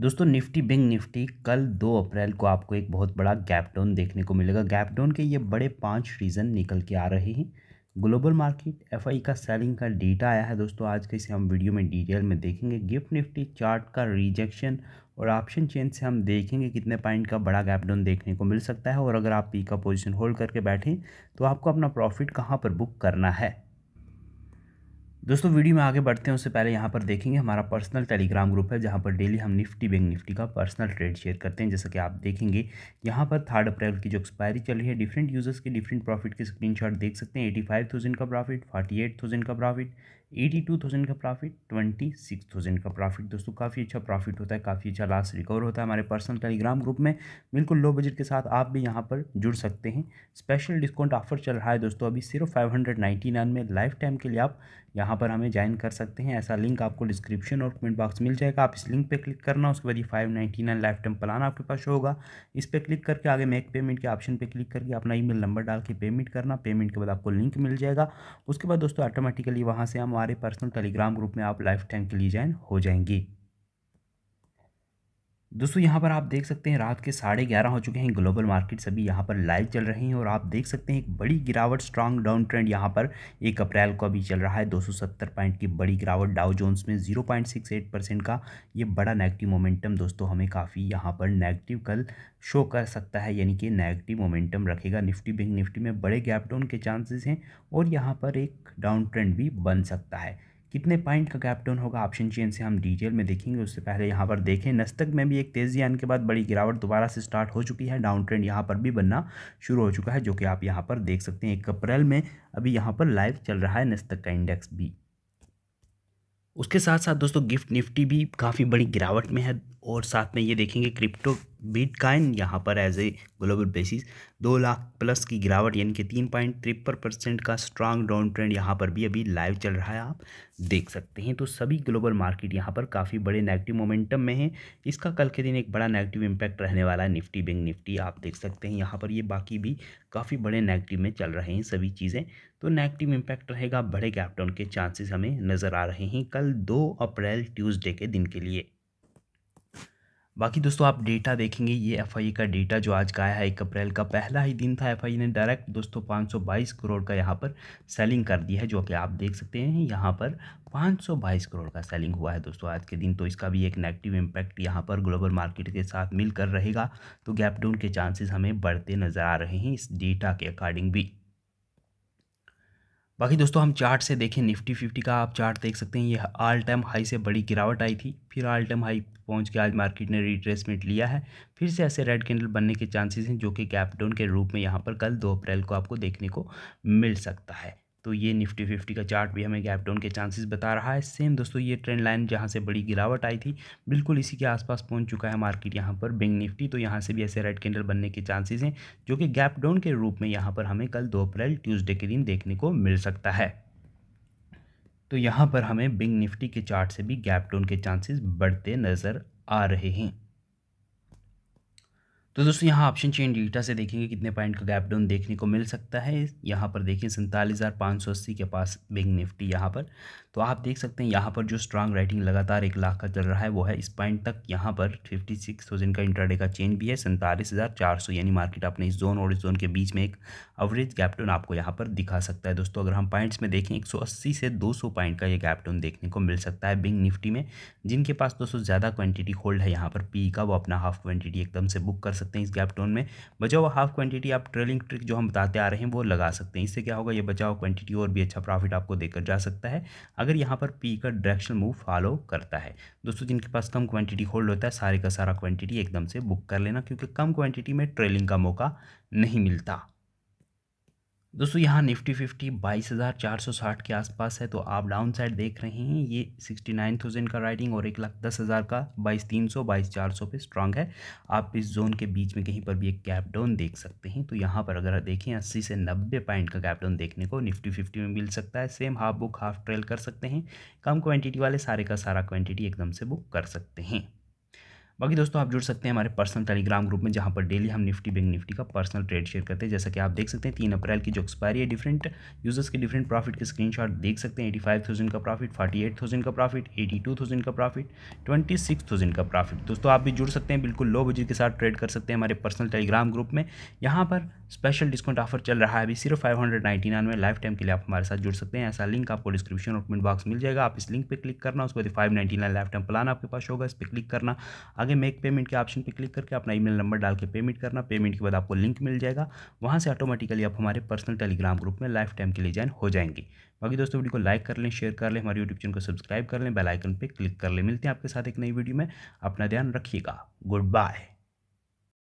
दोस्तों Nifty bank Nifty कल दो अप्रैल को आपको एक बहुत बड़ा गैप डाउन देखने को मिलेगा गैप डाउन के ये बड़े पांच रीज़न निकल के आ रहे हैं ग्लोबल मार्केट एफ का सेलिंग का डेटा आया है दोस्तों आज के इसे हम वीडियो में डिटेल में देखेंगे गिफ्ट निफ्टी चार्ट का रिजेक्शन और ऑप्शन चेंज से हम देखेंगे कितने पॉइंट का बड़ा गैप डाउन देखने को मिल सकता है और अगर आप पी का पोजिशन होल्ड करके बैठें तो आपको अपना प्रॉफिट कहाँ पर बुक करना है दोस्तों वीडियो में आगे बढ़ते हैं उससे पहले यहाँ पर देखेंगे हमारा पर्सनल टेलीग्राम ग्रुप है जहाँ पर डेली हम निफ्टी बैंक निफ्टी का पर्सनल ट्रेड शेयर करते हैं जैसा कि आप देखेंगे यहाँ पर थर्ड अप्रैल की जो एक्सपायरी चल रही है डिफरेंट यूजर्स के डिफरेंट प्रॉफिट के स्क्रीनशॉट देख सकते हैं एटी फाइव थाउजेंड का प्रॉफिट फोर्टी एट थाउजेंड का प्रॉफिट एटी टू थाउजेंड का प्रॉफिट ट्वेंटी सिक्स थाउजेंड का प्रॉफिट दोस्तों काफ़ी अच्छा प्रॉफिट होता है काफ़ी अच्छा लास्ट रिकवर होता है हमारे पर्सनल टेलीग्राम ग्रुप में बिल्कुल लो बजट के साथ आप भी यहाँ पर जुड़ सकते हैं स्पेशल डिस्काउंट ऑफर चल रहा है दोस्तों अभी सिर्फ फाइव हंड्रेड नाइन्टी नाइन में लाइफ टाइम के लिए आप यहाँ पर हमें ज्वाइन कर सकते हैं ऐसा लिंक आपको डिस्क्रिप्शन और कमेंट बॉक्स मिल जाएगा आप इस लिंक पे क्लिक करना उसके बाद ये five ninety nine life time plan आपके पास होगा इस पर क्लिक करके आगे मेक पेमेंट के ऑप्शन पे क्लिक करके अपना ईमेल नंबर डाल के पेमेंट करना पेमेंट के बाद आपको लिंक मिल जाएगा उसके बाद दोस्तों ऑटोमेटिकली वहाँ से हमारे पर्सनल टेलीग्राम ग्रुप में आप लाइफ टाइम के लिए ज्वाइन हो जाएंगी दोस्तों यहाँ पर आप देख सकते हैं रात के साढ़े ग्यारह हो चुके हैं ग्लोबल मार्केट सभी यहाँ पर लाइव चल रहे हैं और आप देख सकते हैं एक बड़ी गिरावट स्ट्रांग डाउन ट्रेंड यहाँ पर एक अप्रैल को अभी चल रहा है 270 पॉइंट की बड़ी गिरावट डाउ जोन्स में 0.68 परसेंट का ये बड़ा नेगेटिव मोमेंटम दोस्तों हमें काफ़ी यहाँ पर नेगेटिव कल शो कर सकता है यानी कि नेगेटिव मोमेंटम रखेगा निफ्टी बैंक निफ्टी में बड़े गैप डाउन के चांसेस हैं और यहाँ पर एक डाउन ट्रेंड भी बन सकता है कितने पॉइंट का गैप डाउन होगा ऑप्शन चेन से हम डिटेल में देखेंगे उससे पहले यहाँ पर देखें नस्तक में भी एक तेज़ी आने के बाद बड़ी गिरावट दोबारा से स्टार्ट हो चुकी है डाउन ट्रेंड यहाँ पर भी बनना शुरू हो चुका है जो कि आप यहाँ पर देख सकते हैं एक अप्रैल में अभी यहाँ पर लाइव चल रहा है नस्तक का इंडेक्स भी उसके साथ साथ दोस्तों गिफ्ट निफ्टी भी काफ़ी बड़ी गिरावट में है और साथ में ये देखेंगे क्रिप्टो बिटकॉइन यहाँ पर एज ए ग्लोबल बेसिस दो लाख प्लस की गिरावट यानी कि तीन पॉइंट तिरपन परसेंट का स्ट्रांग डाउन ट्रेंड यहाँ पर भी अभी लाइव चल रहा है आप देख सकते हैं तो सभी ग्लोबल मार्केट यहाँ पर काफ़ी बड़े नेगेटिव मोमेंटम में हैं इसका कल के दिन एक बड़ा नेगेटिव इम्पैक्ट रहने वाला है निफ्टी बैंक निफ्टी आप देख सकते हैं यहाँ पर ये बाकी भी काफ़ी बड़े नेगेटिव में चल रहे हैं सभी चीज़ें तो नेगेटिव इम्पैक्ट रहेगा बड़े कैपडाउन के चांसेस हमें नज़र आ रहे हैं कल दो अप्रैल ट्यूजडे के दिन के लिए बाकी दोस्तों आप डेटा देखेंगे ये एफ का डेटा जो आज का आया है एक अप्रैल का पहला ही दिन था एफ ने डायरेक्ट दोस्तों 522 करोड़ का यहाँ पर सेलिंग कर दी है जो कि आप देख सकते हैं यहाँ पर 522 करोड़ का सेलिंग हुआ है दोस्तों आज के दिन तो इसका भी एक नेगेटिव इम्पैक्ट यहाँ पर ग्लोबल मार्केट के साथ मिलकर रहेगा तो गैप डाउन के चांसेज़ हमें बढ़ते नज़र आ रहे हैं इस डेटा के अकॉर्डिंग भी बाकी दोस्तों हम चार्ट से देखें निफ्टी फिफ्टी का आप चार्ट देख सकते हैं ये ऑल टाइम हाई से बड़ी गिरावट आई थी फिर ऑल टाइम हाई पहुंच के आज मार्केट ने रिट्रेसमेंट लिया है फिर से ऐसे रेड कैंडल बनने के चांसेस हैं जो कि गैप डाउन के रूप में यहाँ पर कल दो अप्रैल को आपको देखने को मिल सकता है तो ये निफ्टी फिफ्टी का चार्ट भी हमें गैप डाउन के चांसेस बता रहा है सेम दोस्तों ये ट्रेंड लाइन जहाँ से बड़ी गिरावट आई थी बिल्कुल इसी के आसपास पहुँच चुका है मार्केट यहाँ पर बैंक निफ्टी तो यहाँ से भी ऐसे रेड कैंडल बनने के चांसेस हैं जो कि गैप डाउन के रूप में यहाँ पर हमें कल दो अप्रैल ट्यूजडे के दिन देखने को मिल सकता है तो यहाँ पर हमें बिंग निफ्टी के चार्ट से भी गैप डाउन के चांसेस बढ़ते नज़र आ रहे हैं तो दोस्तों यहाँ ऑप्शन चेन डेटा से देखेंगे कितने पॉइंट का गैप डाउन देखने को मिल सकता है यहाँ पर देखें सैंतालीस हज़ार पाँच सौ अस्सी के पास बिग निफ्टी यहाँ पर तो आप देख सकते हैं यहाँ पर जो स्ट्रांग राइटिंग लगातार एक लाख का चल रहा है वो है इस पॉइंट तक यहाँ पर फिफ्टी सिक्स थाउजेंड का इंट्राडे का चेन भी है सैंतालीस हज़ार चार सौ यानी मार्केट अपने इस जोन और इस जोन के बीच में एक एवरेज गैप डाउन आपको यहाँ पर दिखा सकता है दोस्तों अगर हम पॉइंट्स में देखें एक सौ अस्सी से दो सौ पॉइंट का ये गैप डाउन देखने को मिल सकता है बिग निफ्टी में जिनके पास दोस्तों ज़्यादा क्वान्टिटी होल्ड है यहाँ पर पी का वो अपना हाफ क्वान्टिटी एकदम से बुक कर सकते हैं इस गैप टोन में बचा हुआ हाफ क्वांटिटी आप ट्रेलिंग ट्रिक जो हम बताते आ रहे हैं वो लगा सकते हैं इससे क्या होगा ये बचा हुआ क्वांटिटी और भी अच्छा प्रॉफिट आपको देकर जा सकता है अगर यहाँ पर पी का डायरेक्शनल मूव फॉलो करता है दोस्तों जिनके पास कम क्वांटिटी होल्ड होता है सारे का सारा क्वांटिटी एकदम से बुक कर लेना क्योंकि कम क्वांटिटी में ट्रेलिंग का मौका नहीं मिलता दोस्तों यहाँ निफ्टी फिफ्टी बाईस हज़ार चार सौ साठ के आसपास है तो आप डाउन साइड देख रहे हैं ये सिक्सटी नाइन थाउजेंड का राइडिंग और एक लाख दस हज़ार का बाईस तीन सौ बाईस चार सौ पे स्ट्रांग है आप इस जोन के बीच में कहीं पर भी एक गैप डाउन देख सकते हैं तो यहाँ पर अगर देखें अस्सी से नब्बे पॉइंट का गैप डाउन देखने को निफ्टी फिफ्टी में मिल सकता है same half book half trail कर सकते हैं कम क्वान्टिटी वाले सारे का सारा क्वान्टिटी एकदम से बुक कर सकते हैं बाकी दोस्तों आप जुड़ सकते हैं हमारे पर्सनल टेलीग्राम ग्रुप में जहाँ पर डेली हम निफ्टी बैंक निफ्टी का पर्सनल ट्रेड शेयर करते हैं जैसा कि आप देख सकते हैं तीन अप्रैल की जो एक्सपायरी है डिफरेंट यूजर्स के डिफरेंट प्रॉफिट के स्क्रीनशॉट देख सकते हैं एटी फाइव थाउजेंड का प्रॉफिट फोर्टी एट थाउजेंड का प्रॉफिट एटी टू थाउजेंड का प्रॉफिट ट्वेंटी सिक्स थाउजेंड का प्रॉफिट दोस्तों आप भी जुड़ सकते हैं बिल्कुल लो बजट के साथ ट्रेड कर सकते हैं हमारे पर्सनल टेलीग्राम ग्रुप में यहाँ पर स्पेशल डिस्काउंट ऑफर चल रहा है अभी सिर्फ फाइव हंड्रेड नाइन्टी नाइन में लाइफ टाइम के लिए आप हमारे साथ जुड़ सकते हैं ऐसा लिंक आपको डिस्क्रिप्शन और कमेंट बॉक्स मिल जाएगा आप इस लिंक पर क्लिक करना उसके बाद five ninety nine life time plan आपके पास होगा इस पर क्लिक करना आगे मेक पेमेंट के ऑप्शन पर क्लिक करके अपना ईमेल नंबर डाल के पेमेंट करना पेमेंट के बाद आपको लिंक मिल जाएगा वहाँ से ऑटोमेटिकली आप हमारे पर्सनल टेलीग्राम ग्रुप में लाइफ टाइम के लिए ज्वाइन हो जाएंगे बाकी दोस्तों वीडियो को लाइक कर लें शेयर कर लें हमारे यूट्यूब चैनल को सब्सक्राइब कर लें बेल आइकन पर क्लिक कर लें मिलते हैं आपके साथ एक नई वीडियो में अपना ध्यान रखिएगा गुड बाय